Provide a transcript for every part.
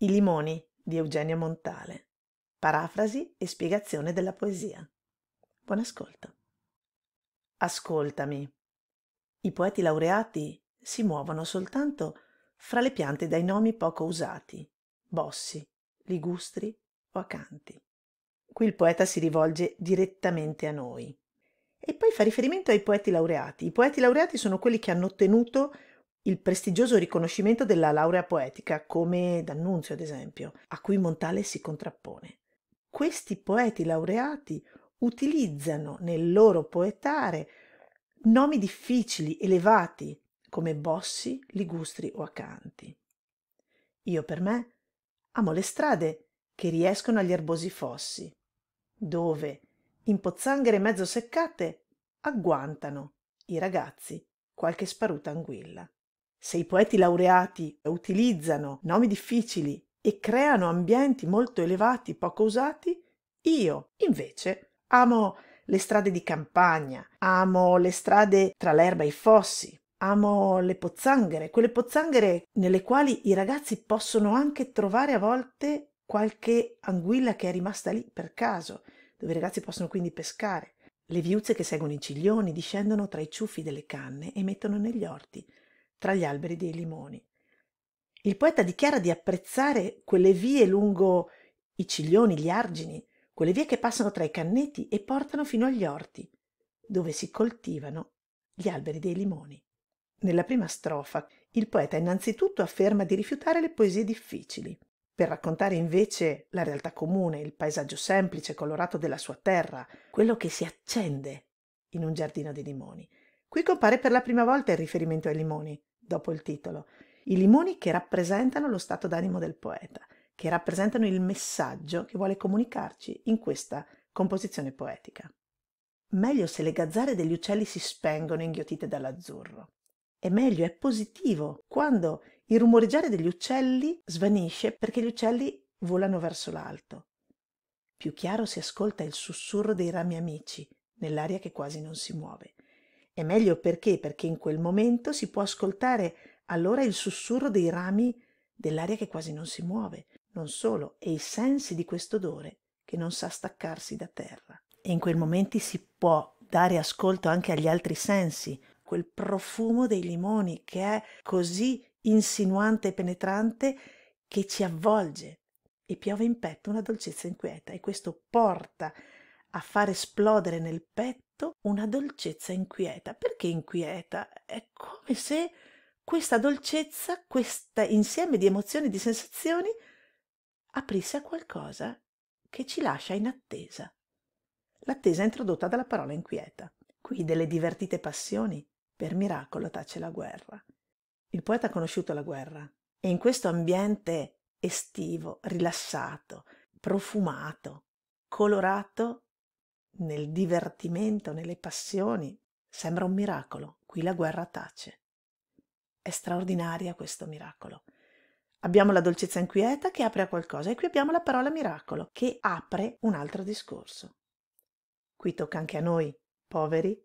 I limoni di Eugenia Montale. Parafrasi e spiegazione della poesia. Buon ascolto. Ascoltami. I poeti laureati si muovono soltanto fra le piante dai nomi poco usati, bossi, ligustri o acanti. Qui il poeta si rivolge direttamente a noi. E poi fa riferimento ai poeti laureati. I poeti laureati sono quelli che hanno ottenuto il prestigioso riconoscimento della laurea poetica, come D'Annunzio ad esempio, a cui Montale si contrappone. Questi poeti laureati utilizzano nel loro poetare nomi difficili, elevati, come Bossi, Ligustri o Acanti. Io per me amo le strade che riescono agli erbosi fossi, dove, in pozzanghere mezzo seccate, agguantano i ragazzi qualche sparuta anguilla. Se i poeti laureati utilizzano nomi difficili e creano ambienti molto elevati poco usati, io invece amo le strade di campagna, amo le strade tra l'erba e i fossi, amo le pozzanghere, quelle pozzanghere nelle quali i ragazzi possono anche trovare a volte qualche anguilla che è rimasta lì per caso, dove i ragazzi possono quindi pescare. Le viuzze che seguono i ciglioni discendono tra i ciuffi delle canne e mettono negli orti tra gli alberi dei limoni. Il poeta dichiara di apprezzare quelle vie lungo i ciglioni, gli argini, quelle vie che passano tra i canneti e portano fino agli orti, dove si coltivano gli alberi dei limoni. Nella prima strofa il poeta innanzitutto afferma di rifiutare le poesie difficili, per raccontare invece la realtà comune, il paesaggio semplice, colorato della sua terra, quello che si accende in un giardino dei limoni. Qui compare per la prima volta il riferimento ai limoni, dopo il titolo, i limoni che rappresentano lo stato d'animo del poeta, che rappresentano il messaggio che vuole comunicarci in questa composizione poetica. Meglio se le gazzare degli uccelli si spengono inghiottite dall'azzurro. È meglio è positivo quando il rumoreggiare degli uccelli svanisce perché gli uccelli volano verso l'alto. Più chiaro si ascolta il sussurro dei rami amici nell'aria che quasi non si muove è meglio perché? Perché in quel momento si può ascoltare allora il sussurro dei rami dell'aria che quasi non si muove, non solo, e i sensi di questo odore che non sa staccarsi da terra. E in quei momenti si può dare ascolto anche agli altri sensi, quel profumo dei limoni che è così insinuante e penetrante che ci avvolge e piove in petto una dolcezza inquieta e questo porta a far esplodere nel petto una dolcezza inquieta. Perché inquieta? È come se questa dolcezza, questo insieme di emozioni, e di sensazioni, aprisse a qualcosa che ci lascia in attesa. L'attesa introdotta dalla parola inquieta. Qui delle divertite passioni, per miracolo tace la guerra. Il poeta ha conosciuto la guerra e in questo ambiente estivo, rilassato, profumato, colorato nel divertimento, nelle passioni. Sembra un miracolo, qui la guerra tace. È straordinaria questo miracolo. Abbiamo la dolcezza inquieta che apre a qualcosa e qui abbiamo la parola miracolo che apre un altro discorso. Qui tocca anche a noi, poveri,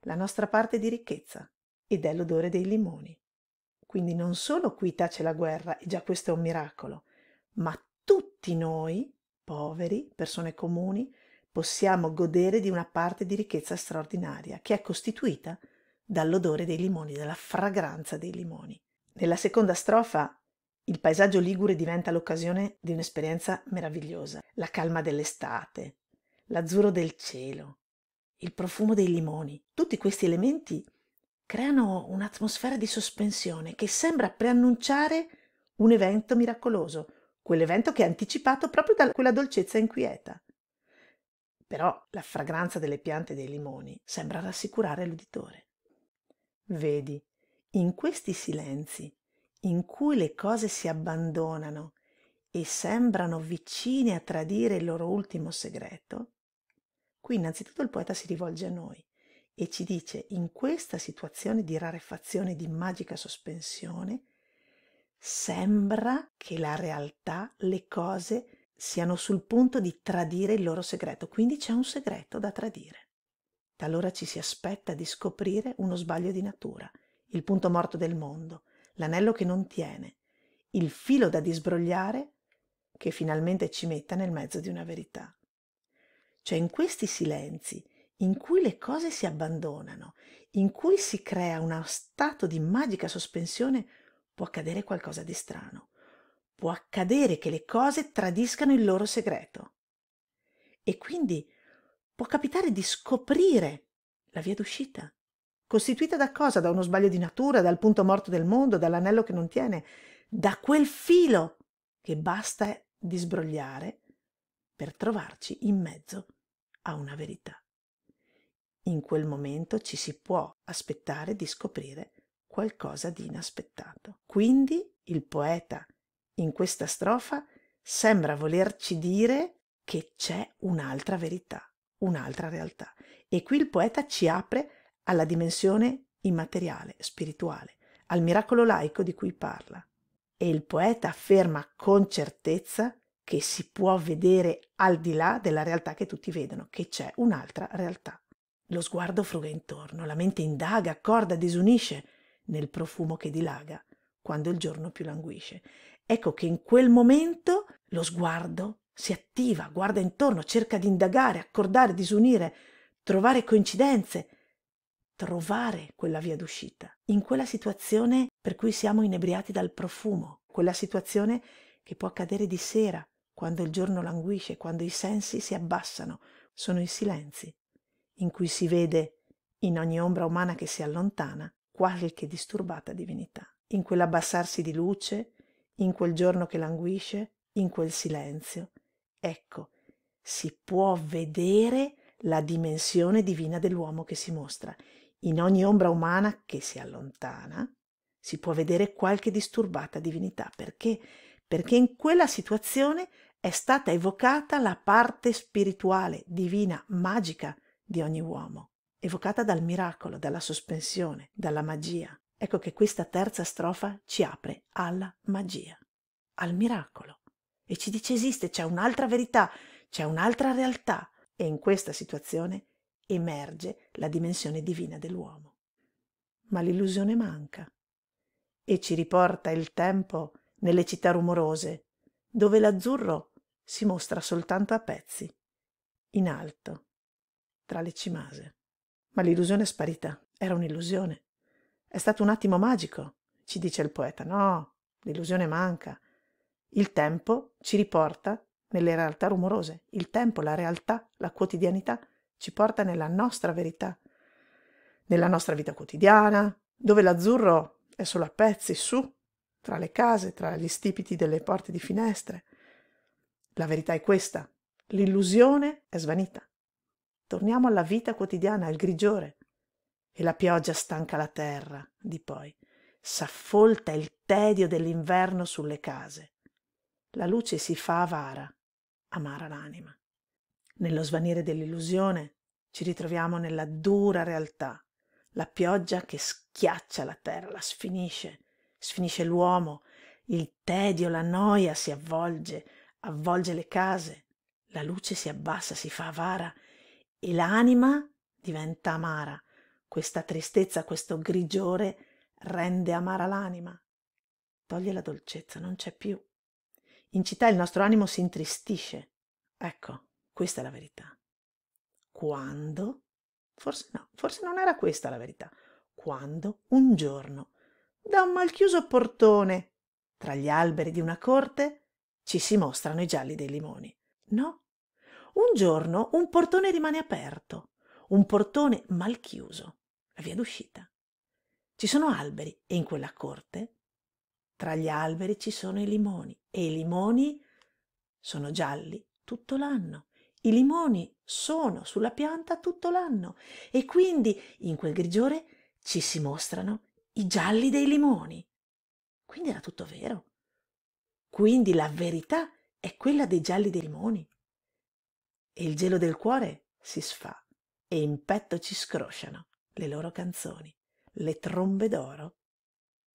la nostra parte di ricchezza ed è l'odore dei limoni. Quindi non solo qui tace la guerra, e già questo è un miracolo, ma tutti noi, poveri, persone comuni, possiamo godere di una parte di ricchezza straordinaria che è costituita dall'odore dei limoni, dalla fragranza dei limoni. Nella seconda strofa il paesaggio ligure diventa l'occasione di un'esperienza meravigliosa, la calma dell'estate, l'azzurro del cielo, il profumo dei limoni. Tutti questi elementi creano un'atmosfera di sospensione che sembra preannunciare un evento miracoloso, quell'evento che è anticipato proprio da quella dolcezza inquieta però la fragranza delle piante e dei limoni sembra rassicurare l'uditore. Vedi, in questi silenzi, in cui le cose si abbandonano e sembrano vicine a tradire il loro ultimo segreto, qui innanzitutto il poeta si rivolge a noi e ci dice in questa situazione di rarefazione, e di magica sospensione, sembra che la realtà, le cose, siano sul punto di tradire il loro segreto, quindi c'è un segreto da tradire. Talora ci si aspetta di scoprire uno sbaglio di natura, il punto morto del mondo, l'anello che non tiene, il filo da disbrogliare che finalmente ci metta nel mezzo di una verità. Cioè in questi silenzi in cui le cose si abbandonano, in cui si crea uno stato di magica sospensione, può accadere qualcosa di strano può accadere che le cose tradiscano il loro segreto e quindi può capitare di scoprire la via d'uscita, costituita da cosa? Da uno sbaglio di natura, dal punto morto del mondo, dall'anello che non tiene, da quel filo che basta di sbrogliare per trovarci in mezzo a una verità. In quel momento ci si può aspettare di scoprire qualcosa di inaspettato. Quindi il poeta in questa strofa sembra volerci dire che c'è un'altra verità, un'altra realtà. E qui il poeta ci apre alla dimensione immateriale, spirituale, al miracolo laico di cui parla. E il poeta afferma con certezza che si può vedere al di là della realtà che tutti vedono, che c'è un'altra realtà. Lo sguardo fruga intorno, la mente indaga, accorda, disunisce nel profumo che dilaga quando il giorno più languisce ecco che in quel momento lo sguardo si attiva, guarda intorno, cerca di indagare, accordare, disunire, trovare coincidenze, trovare quella via d'uscita. In quella situazione per cui siamo inebriati dal profumo, quella situazione che può accadere di sera, quando il giorno languisce, quando i sensi si abbassano, sono i silenzi, in cui si vede, in ogni ombra umana che si allontana, qualche disturbata divinità. In quell'abbassarsi di luce, in quel giorno che languisce, in quel silenzio. Ecco, si può vedere la dimensione divina dell'uomo che si mostra. In ogni ombra umana che si allontana, si può vedere qualche disturbata divinità. Perché? Perché in quella situazione è stata evocata la parte spirituale, divina, magica di ogni uomo, evocata dal miracolo, dalla sospensione, dalla magia. Ecco che questa terza strofa ci apre alla magia, al miracolo e ci dice esiste, c'è un'altra verità, c'è un'altra realtà e in questa situazione emerge la dimensione divina dell'uomo. Ma l'illusione manca e ci riporta il tempo nelle città rumorose, dove l'azzurro si mostra soltanto a pezzi, in alto, tra le cimase. Ma l'illusione è sparita, era un'illusione. È stato un attimo magico, ci dice il poeta. No, l'illusione manca. Il tempo ci riporta nelle realtà rumorose. Il tempo, la realtà, la quotidianità ci porta nella nostra verità, nella nostra vita quotidiana, dove l'azzurro è solo a pezzi su, tra le case, tra gli stipiti delle porte di finestre. La verità è questa, l'illusione è svanita. Torniamo alla vita quotidiana, al grigiore, e la pioggia stanca la terra di poi s'affolta il tedio dell'inverno sulle case la luce si fa avara amara l'anima nello svanire dell'illusione ci ritroviamo nella dura realtà la pioggia che schiaccia la terra la sfinisce sfinisce l'uomo il tedio la noja si avvolge avvolge le case la luce si abbassa si fa avara e l'anima diventa amara questa tristezza, questo grigiore rende amara l'anima, toglie la dolcezza, non c'è più. In città il nostro animo si intristisce. Ecco, questa è la verità. Quando? Forse no, forse non era questa la verità. Quando un giorno, da un malchiuso portone, tra gli alberi di una corte, ci si mostrano i gialli dei limoni. No, un giorno un portone rimane aperto, un portone malchiuso via d'uscita. Ci sono alberi e in quella corte, tra gli alberi ci sono i limoni e i limoni sono gialli tutto l'anno. I limoni sono sulla pianta tutto l'anno e quindi in quel grigiore ci si mostrano i gialli dei limoni. Quindi era tutto vero. Quindi la verità è quella dei gialli dei limoni. E il gelo del cuore si sfà e in petto ci scrosciano le loro canzoni, le trombe d'oro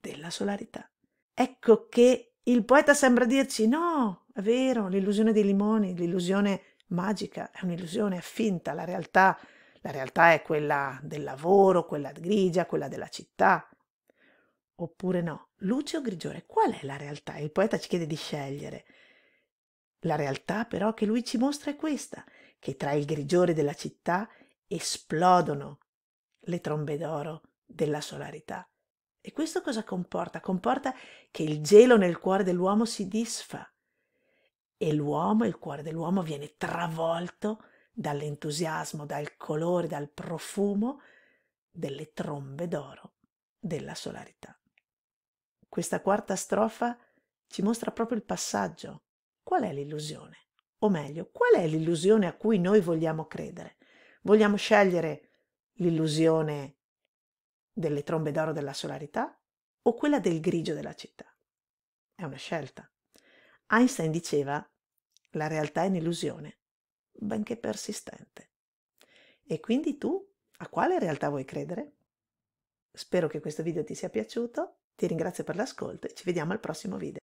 della solarità. Ecco che il poeta sembra dirci no, è vero, l'illusione dei limoni, l'illusione magica è un'illusione, è finta, la realtà, la realtà è quella del lavoro, quella grigia, quella della città. Oppure no, luce o grigiore, qual è la realtà? Il poeta ci chiede di scegliere. La realtà però che lui ci mostra è questa, che tra il grigiore della città esplodono le trombe d'oro della solarità. E questo cosa comporta? Comporta che il gelo nel cuore dell'uomo si disfa e l'uomo, il cuore dell'uomo viene travolto dall'entusiasmo, dal colore, dal profumo delle trombe d'oro della solarità. Questa quarta strofa ci mostra proprio il passaggio. Qual è l'illusione? O meglio, qual è l'illusione a cui noi vogliamo credere? Vogliamo scegliere l'illusione delle trombe d'oro della solarità o quella del grigio della città. È una scelta. Einstein diceva la realtà è un'illusione, benché persistente. E quindi tu a quale realtà vuoi credere? Spero che questo video ti sia piaciuto, ti ringrazio per l'ascolto e ci vediamo al prossimo video.